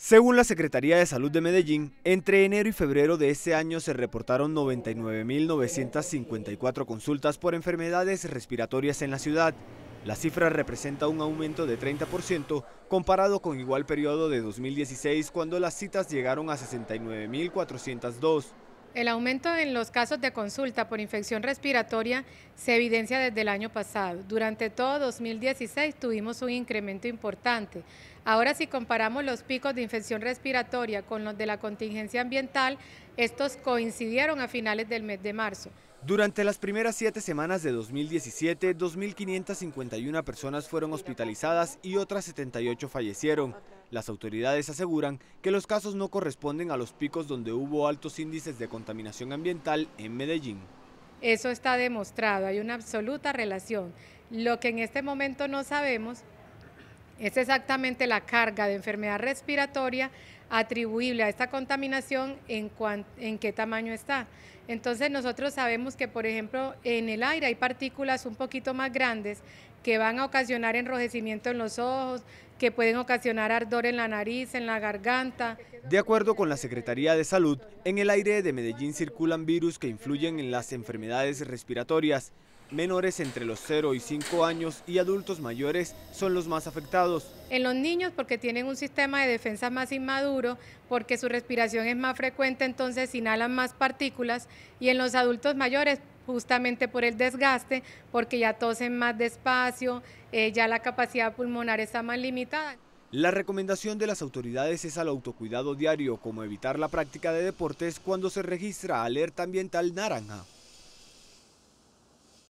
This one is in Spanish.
Según la Secretaría de Salud de Medellín, entre enero y febrero de este año se reportaron 99.954 consultas por enfermedades respiratorias en la ciudad. La cifra representa un aumento de 30% comparado con igual periodo de 2016 cuando las citas llegaron a 69.402. El aumento en los casos de consulta por infección respiratoria se evidencia desde el año pasado. Durante todo 2016 tuvimos un incremento importante. Ahora si comparamos los picos de infección respiratoria con los de la contingencia ambiental, estos coincidieron a finales del mes de marzo. Durante las primeras siete semanas de 2017, 2.551 personas fueron hospitalizadas y otras 78 fallecieron. Las autoridades aseguran que los casos no corresponden a los picos donde hubo altos índices de contaminación ambiental en Medellín. Eso está demostrado, hay una absoluta relación. Lo que en este momento no sabemos es exactamente la carga de enfermedad respiratoria atribuible a esta contaminación en, en qué tamaño está. Entonces nosotros sabemos que, por ejemplo, en el aire hay partículas un poquito más grandes que van a ocasionar enrojecimiento en los ojos, que pueden ocasionar ardor en la nariz, en la garganta. De acuerdo con la Secretaría de Salud, en el aire de Medellín circulan virus que influyen en las enfermedades respiratorias. Menores entre los 0 y 5 años y adultos mayores son los más afectados. En los niños porque tienen un sistema de defensa más inmaduro, porque su respiración es más frecuente, entonces inhalan más partículas y en los adultos mayores justamente por el desgaste, porque ya tosen más despacio, eh, ya la capacidad pulmonar está más limitada. La recomendación de las autoridades es al autocuidado diario, como evitar la práctica de deportes cuando se registra alerta ambiental naranja.